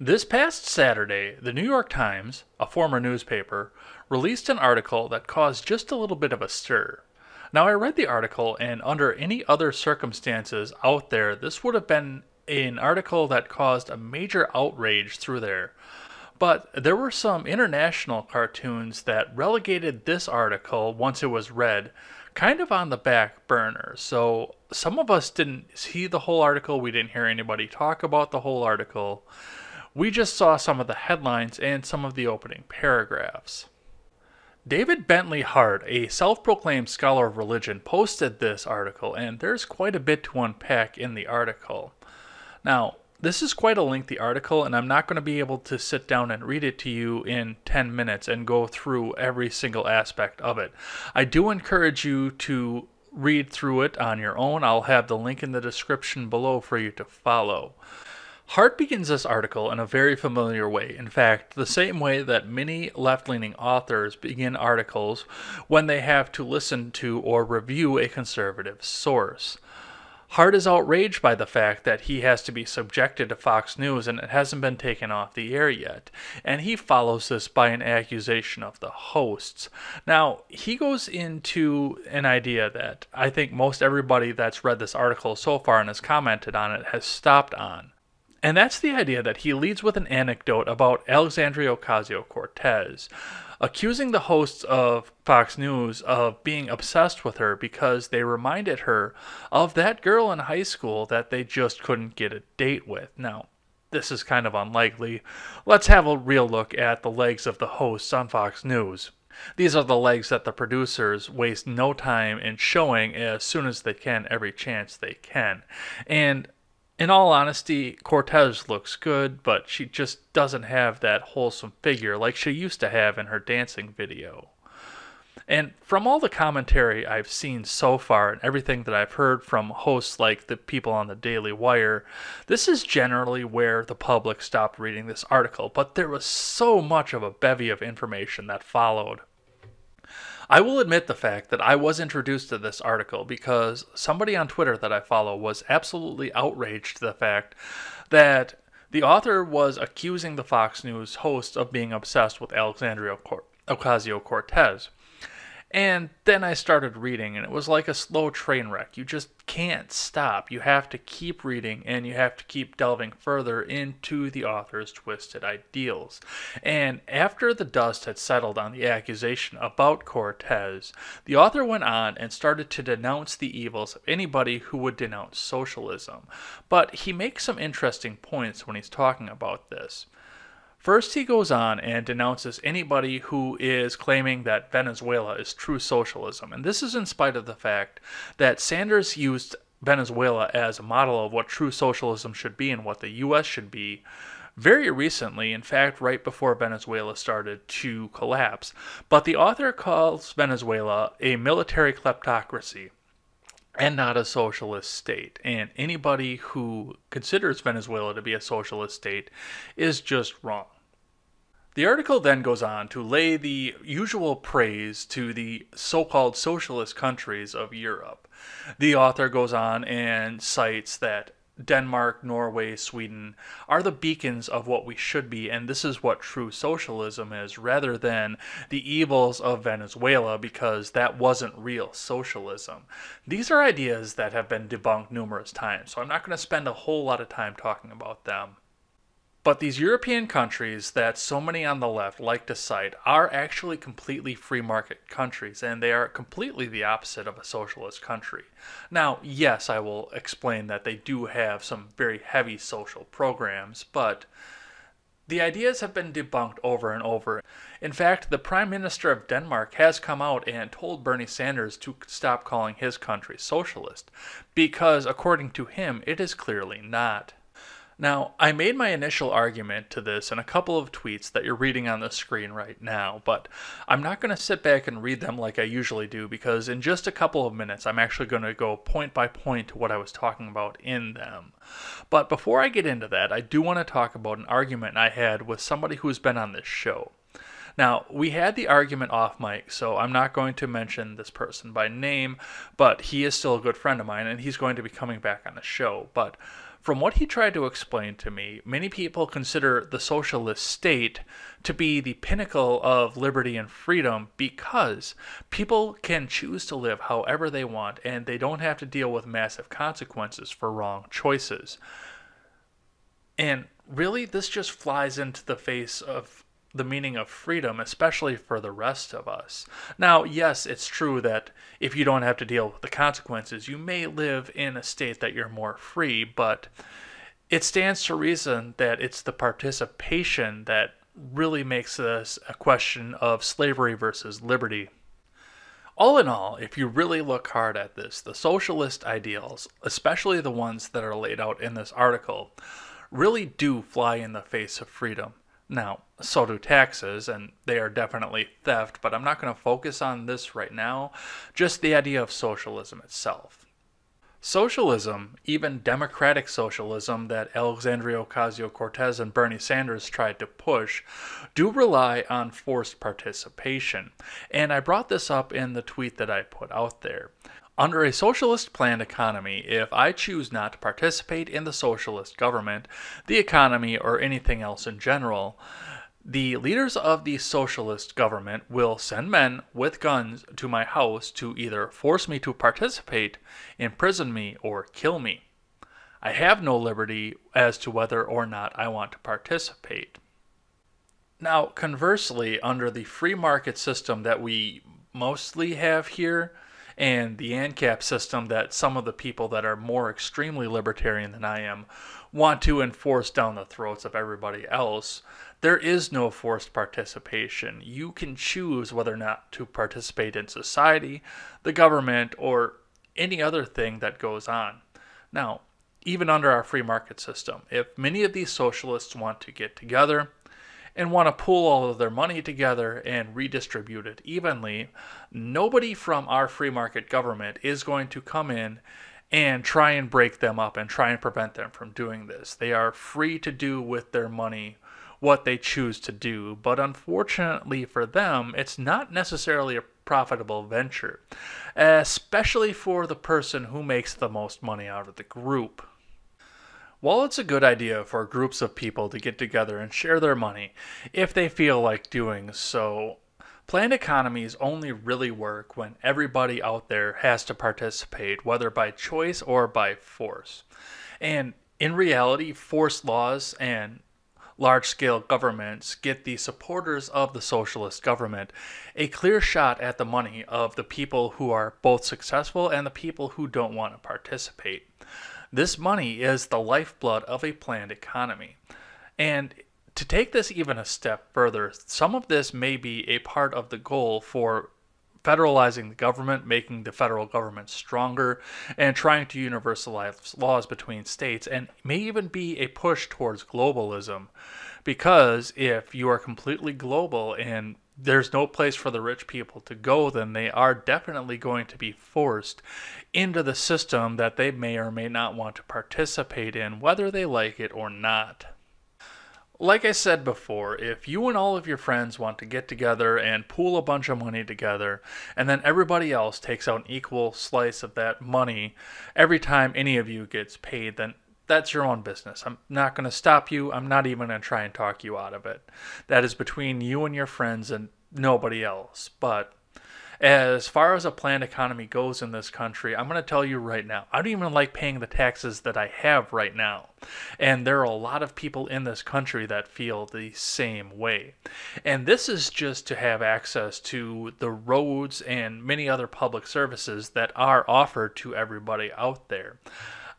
This past Saturday, the New York Times, a former newspaper, released an article that caused just a little bit of a stir. Now, I read the article, and under any other circumstances out there, this would have been an article that caused a major outrage through there. But there were some international cartoons that relegated this article, once it was read, kind of on the back burner. So some of us didn't see the whole article, we didn't hear anybody talk about the whole article. We just saw some of the headlines and some of the opening paragraphs. David Bentley Hart, a self proclaimed scholar of religion, posted this article, and there's quite a bit to unpack in the article. Now, this is quite a lengthy article, and I'm not going to be able to sit down and read it to you in 10 minutes and go through every single aspect of it. I do encourage you to read through it on your own. I'll have the link in the description below for you to follow. Hart begins this article in a very familiar way. In fact, the same way that many left leaning authors begin articles when they have to listen to or review a conservative source. Hart is outraged by the fact that he has to be subjected to Fox News and it hasn't been taken off the air yet. And he follows this by an accusation of the hosts. Now, he goes into an idea that I think most everybody that's read this article so far and has commented on it has stopped on. And that's the idea that he leads with an anecdote about Alexandria Ocasio Cortez, accusing the hosts of Fox News of being obsessed with her because they reminded her of that girl in high school that they just couldn't get a date with. Now, this is kind of unlikely. Let's have a real look at the legs of the hosts on Fox News. These are the legs that the producers waste no time in showing as soon as they can, every chance they can. And in all honesty, Cortez looks good, but she just doesn't have that wholesome figure like she used to have in her dancing video. And from all the commentary I've seen so far and everything that I've heard from hosts like the people on the Daily Wire, this is generally where the public stopped reading this article, but there was so much of a bevy of information that followed. I will admit the fact that I was introduced to this article because somebody on Twitter that I follow was absolutely outraged to the fact that the author was accusing the Fox News host of being obsessed with Alexandria Ocasio Cortez. And then I started reading, and it was like a slow train wreck. You just can't stop. You have to keep reading, and you have to keep delving further into the author's twisted ideals. And after the dust had settled on the accusation about Cortez, the author went on and started to denounce the evils of anybody who would denounce socialism. But he makes some interesting points when he's talking about this. First, he goes on and denounces anybody who is claiming that Venezuela is true socialism. And this is in spite of the fact that Sanders used Venezuela as a model of what true socialism should be and what the U.S. should be very recently, in fact, right before Venezuela started to collapse. But the author calls Venezuela a military kleptocracy and not a socialist state. And anybody who considers Venezuela to be a socialist state is just wrong. The article then goes on to lay the usual praise to the so called socialist countries of Europe. The author goes on and cites that Denmark, Norway, Sweden are the beacons of what we should be, and this is what true socialism is, rather than the evils of Venezuela, because that wasn't real socialism. These are ideas that have been debunked numerous times, so I'm not going to spend a whole lot of time talking about them. But these European countries that so many on the left like to cite are actually completely free market countries, and they are completely the opposite of a socialist country. Now, yes, I will explain that they do have some very heavy social programs, but the ideas have been debunked over and over. In fact, the Prime Minister of Denmark has come out and told Bernie Sanders to stop calling his country socialist, because according to him, it is clearly not. Now, I made my initial argument to this in a couple of tweets that you're reading on the screen right now, but I'm not going to sit back and read them like I usually do because in just a couple of minutes, I'm actually going to go point by point to what I was talking about in them. But before I get into that, I do want to talk about an argument I had with somebody who's been on this show. Now, we had the argument off mic, so I'm not going to mention this person by name, but he is still a good friend of mine and he's going to be coming back on the show. But from what he tried to explain to me, many people consider the socialist state to be the pinnacle of liberty and freedom because people can choose to live however they want and they don't have to deal with massive consequences for wrong choices. And really, this just flies into the face of the meaning of freedom, especially for the rest of us. Now, yes, it's true that if you don't have to deal with the consequences, you may live in a state that you're more free, but it stands to reason that it's the participation that really makes this a question of slavery versus liberty. All in all, if you really look hard at this, the socialist ideals, especially the ones that are laid out in this article, really do fly in the face of freedom. Now, so do taxes, and they are definitely theft, but I'm not going to focus on this right now, just the idea of socialism itself. Socialism, even democratic socialism that Alexandria Ocasio Cortez and Bernie Sanders tried to push, do rely on forced participation. And I brought this up in the tweet that I put out there. Under a socialist planned economy, if I choose not to participate in the socialist government, the economy, or anything else in general, the leaders of the socialist government will send men with guns to my house to either force me to participate, imprison me, or kill me. I have no liberty as to whether or not I want to participate. Now, conversely, under the free market system that we mostly have here, and the ANCAP system that some of the people that are more extremely libertarian than I am want to enforce down the throats of everybody else. There is no forced participation. You can choose whether or not to participate in society, the government, or any other thing that goes on. Now, even under our free market system, if many of these socialists want to get together, and want to pool all of their money together and redistribute it evenly, nobody from our free market government is going to come in and try and break them up and try and prevent them from doing this. They are free to do with their money what they choose to do, but unfortunately for them, it's not necessarily a profitable venture, especially for the person who makes the most money out of the group. While it's a good idea for groups of people to get together and share their money if they feel like doing so, planned economies only really work when everybody out there has to participate, whether by choice or by force. And in reality, force laws and large scale governments get the supporters of the socialist government a clear shot at the money of the people who are both successful and the people who don't want to participate. This money is the lifeblood of a planned economy. And to take this even a step further, some of this may be a part of the goal for federalizing the government, making the federal government stronger, and trying to universalize laws between states, and may even be a push towards globalism. Because if you are completely global and there's no place for the rich people to go, then they are definitely going to be forced into the system that they may or may not want to participate in, whether they like it or not. Like I said before, if you and all of your friends want to get together and pool a bunch of money together, and then everybody else takes out an equal slice of that money every time any of you gets paid, then that's your own business. I'm not going to stop you. I'm not even going to try and talk you out of it. That is between you and your friends and nobody else. But as far as a planned economy goes in this country, I'm going to tell you right now, I don't even like paying the taxes that I have right now. And there are a lot of people in this country that feel the same way. And this is just to have access to the roads and many other public services that are offered to everybody out there.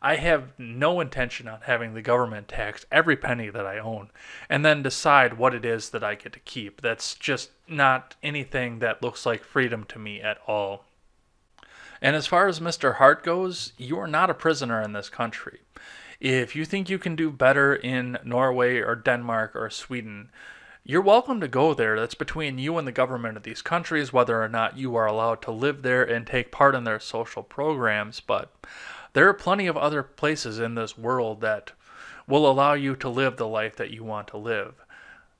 I have no intention on having the government tax every penny that I own and then decide what it is that I get to keep. That's just not anything that looks like freedom to me at all. And as far as Mr. Hart goes, you are not a prisoner in this country. If you think you can do better in Norway or Denmark or Sweden, you're welcome to go there. That's between you and the government of these countries, whether or not you are allowed to live there and take part in their social programs. But there are plenty of other places in this world that will allow you to live the life that you want to live.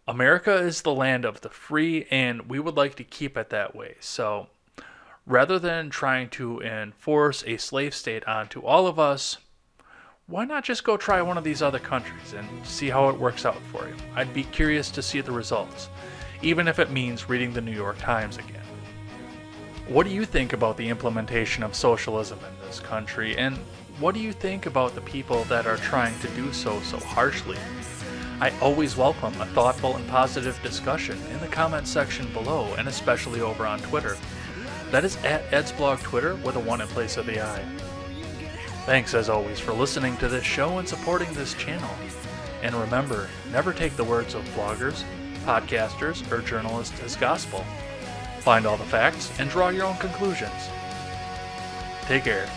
America is the land of the free, and we would like to keep it that way. So, rather than trying to enforce a slave state onto all of us, why not just go try one of these other countries and see how it works out for you? I'd be curious to see the results, even if it means reading the New York Times again. What do you think about the implementation of socialism in this country, and what do you think about the people that are trying to do so so harshly? I always welcome a thoughtful and positive discussion in the comment section below, and especially over on Twitter. That is at Ed's blog Twitter with a one in place of the I. Thanks as always for listening to this show and supporting this channel. And remember, never take the words of bloggers, podcasters, or journalists as gospel. Find all the facts and draw your own conclusions. Take care.